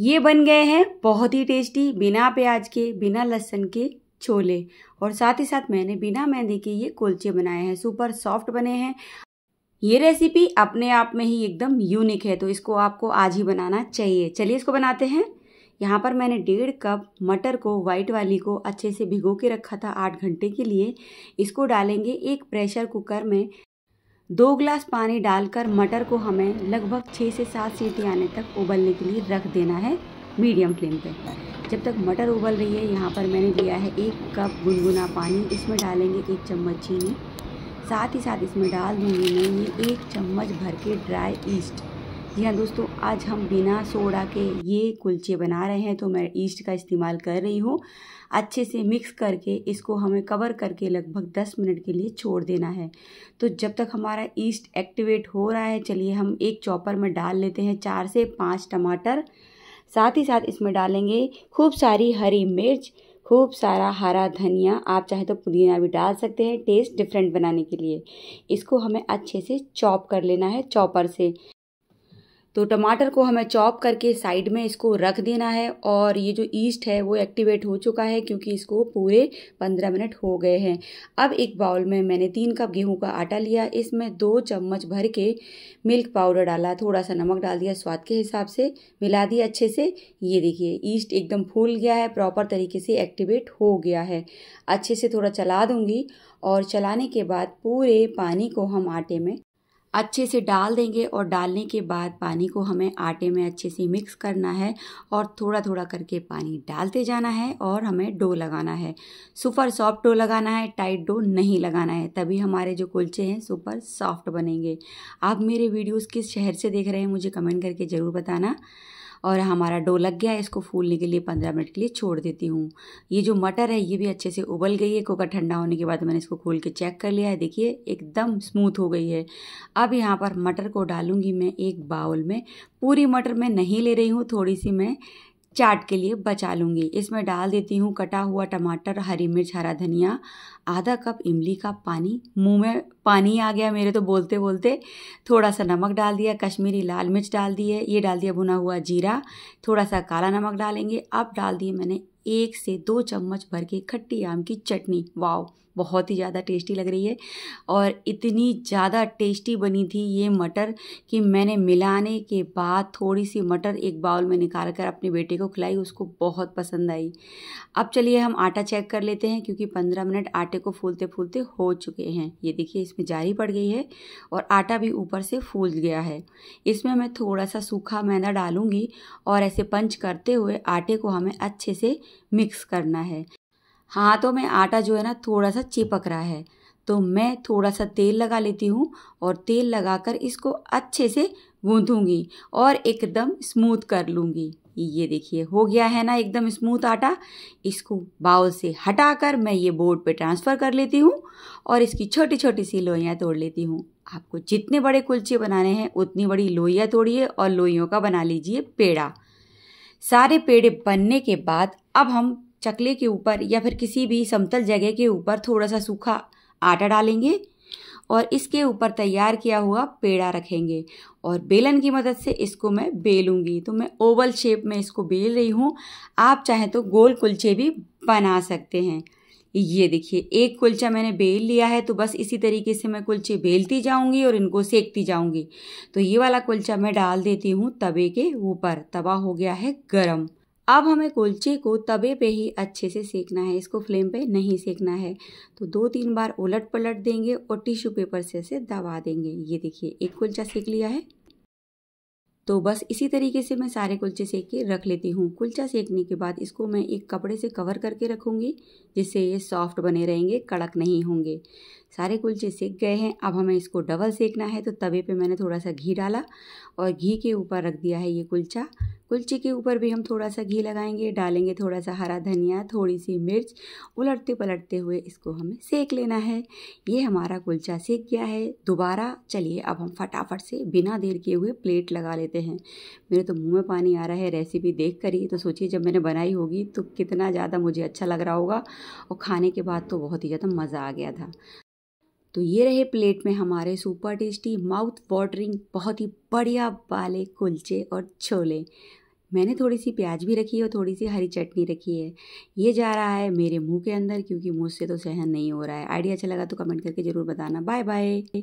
ये बन गए हैं बहुत ही टेस्टी बिना प्याज के बिना लहसुन के छोले और साथ ही साथ मैंने बिना मेहंदी के ये कुलचे बनाए हैं सुपर सॉफ्ट बने हैं ये रेसिपी अपने आप में ही एकदम यूनिक है तो इसको आपको आज ही बनाना चाहिए चलिए इसको बनाते हैं यहाँ पर मैंने डेढ़ कप मटर को वाइट वाली को अच्छे से भिगो के रखा था आठ घंटे के लिए इसको डालेंगे एक प्रेशर कुकर में दो ग्लास पानी डालकर मटर को हमें लगभग छः से सात सीटी आने तक उबलने के लिए रख देना है मीडियम फ्लेम पे जब तक मटर उबल रही है यहाँ पर मैंने लिया है एक कप गुनगुना पानी इसमें डालेंगे एक चम्मच चीनी साथ ही साथ इसमें डाल दूँगी मैं ये एक चम्मच भर के ड्राई ईस्ट जी हाँ दोस्तों आज हम बिना सोडा के ये कुलचे बना रहे हैं तो मैं ईस्ट का इस्तेमाल कर रही हूँ अच्छे से मिक्स करके इसको हमें कवर करके लगभग 10 मिनट के लिए छोड़ देना है तो जब तक हमारा ईस्ट एक्टिवेट हो रहा है चलिए हम एक चॉपर में डाल लेते हैं चार से पाँच टमाटर साथ ही साथ इसमें डालेंगे खूब सारी हरी मिर्च खूब सारा हरा धनिया आप चाहे तो पुदीना भी डाल सकते हैं टेस्ट डिफरेंट बनाने के लिए इसको हमें अच्छे से चॉप कर लेना है चॉपर से तो टमाटर को हमें चॉप करके साइड में इसको रख देना है और ये जो ईस्ट है वो एक्टिवेट हो चुका है क्योंकि इसको पूरे पंद्रह मिनट हो गए हैं अब एक बाउल में मैंने तीन कप गेहूं का आटा लिया इसमें दो चम्मच भर के मिल्क पाउडर डाला थोड़ा सा नमक डाल दिया स्वाद के हिसाब से मिला दिया अच्छे से ये देखिए ईस्ट एकदम फूल गया है प्रॉपर तरीके से एक्टिवेट हो गया है अच्छे से थोड़ा चला दूँगी और चलाने के बाद पूरे पानी को हम आटे में अच्छे से डाल देंगे और डालने के बाद पानी को हमें आटे में अच्छे से मिक्स करना है और थोड़ा थोड़ा करके पानी डालते जाना है और हमें डो लगाना है सुपर सॉफ्ट डो लगाना है टाइट डो नहीं लगाना है तभी हमारे जो कुलचे हैं सुपर सॉफ्ट बनेंगे आप मेरे वीडियोस किस शहर से देख रहे हैं मुझे कमेंट करके ज़रूर बताना और हमारा डो लग गया है इसको फूलने के लिए पंद्रह मिनट के लिए छोड़ देती हूँ ये जो मटर है ये भी अच्छे से उबल गई है कोका ठंडा होने के बाद मैंने इसको खोल के चेक कर लिया है देखिए एकदम स्मूथ हो गई है अब यहाँ पर मटर को डालूँगी मैं एक बाउल में पूरी मटर मैं नहीं ले रही हूँ थोड़ी सी मैं चाट के लिए बचा लूँगी इसमें डाल देती हूँ कटा हुआ टमाटर हरी मिर्च हरा धनिया आधा कप इमली का पानी मुंह में पानी आ गया मेरे तो बोलते बोलते थोड़ा सा नमक डाल दिया कश्मीरी लाल मिर्च डाल दी है ये डाल दिया भुना हुआ जीरा थोड़ा सा काला नमक डालेंगे अब डाल दिए मैंने एक से दो चम्मच भर के खट्टी आम की चटनी वाव बहुत ही ज़्यादा टेस्टी लग रही है और इतनी ज़्यादा टेस्टी बनी थी ये मटर कि मैंने मिलाने के बाद थोड़ी सी मटर एक बाउल में निकाल कर अपने बेटे को खिलाई उसको बहुत पसंद आई अब चलिए हम आटा चेक कर लेते हैं क्योंकि पंद्रह मिनट आटे को फूलते फूलते हो चुके हैं ये देखिए इसमें जारी पड़ गई है और आटा भी ऊपर से फूल गया है इसमें मैं थोड़ा सा सूखा मैदा डालूँगी और ऐसे पंच करते हुए आटे को हमें अच्छे से मिक्स करना है हाथों में आटा जो है ना थोड़ा सा चिपक रहा है तो मैं थोड़ा सा तेल लगा लेती हूँ और तेल लगाकर इसको अच्छे से गूंथूंगी और एकदम स्मूथ कर लूँगी ये देखिए हो गया है ना एकदम स्मूथ आटा इसको बाउल से हटाकर मैं ये बोर्ड पे ट्रांसफ़र कर लेती हूँ और इसकी छोटी छोटी सी लोइयाँ तोड़ लेती हूँ आपको जितने बड़े कुलचे बनाने हैं उतनी बड़ी लोइयाँ तोड़िए और लोइयों का बना लीजिए पेड़ा सारे पेड़े बनने के बाद अब हम चकले के ऊपर या फिर किसी भी समतल जगह के ऊपर थोड़ा सा सूखा आटा डालेंगे और इसके ऊपर तैयार किया हुआ पेड़ा रखेंगे और बेलन की मदद से इसको मैं बेलूँगी तो मैं ओवल शेप में इसको बेल रही हूँ आप चाहें तो गोल कुलचे भी बना सकते हैं ये देखिए एक कुलचा मैंने बेल लिया है तो बस इसी तरीके से मैं कुलचे बेलती जाऊंगी और इनको सेकती जाऊंगी तो ये वाला कुलचा मैं डाल देती हूँ तवे के ऊपर तवा हो गया है गर्म अब हमें कुलचे को तवे पे ही अच्छे से सेकना है इसको फ्लेम पे नहीं सेकना है तो दो तीन बार उलट पलट देंगे और टिश्यू पेपर से इसे दबा देंगे ये देखिए एक कुलचा सेक लिया है तो बस इसी तरीके से मैं सारे कुलचे सेक के रख लेती हूँ कुलचा सेकने के बाद इसको मैं एक कपड़े से कवर करके रखूँगी जिससे ये सॉफ्ट बने रहेंगे कड़क नहीं होंगे सारे कुलचे सेक गए हैं अब हमें इसको डबल सेकना है तो तवे पे मैंने थोड़ा सा घी डाला और घी के ऊपर रख दिया है ये कुलचा कुलचे के ऊपर भी हम थोड़ा सा घी लगाएंगे डालेंगे थोड़ा सा हरा धनिया थोड़ी सी मिर्च उलटते पलटते हुए इसको हमें सेक लेना है ये हमारा कुलचा सेक गया है दोबारा चलिए अब हम फटाफट से बिना देर किए हुए प्लेट लगा लेते हैं मेरे तो मुंह में पानी आ रहा है रेसिपी देख कर ही तो सोचिए जब मैंने बनाई होगी तो कितना ज़्यादा मुझे अच्छा लग रहा होगा और खाने के बाद तो बहुत ही ज़्यादा मज़ा आ गया था तो ये रहे प्लेट में हमारे सुपर टेस्टी माउथ वाटरिंग बहुत ही बढ़िया वाले कुलचे और छोले मैंने थोड़ी सी प्याज भी रखी है और थोड़ी सी हरी चटनी रखी है ये जा रहा है मेरे मुंह के अंदर क्योंकि मुझसे तो सहन नहीं हो रहा है आइडिया अच्छा लगा तो कमेंट करके ज़रूर बताना बाय बाय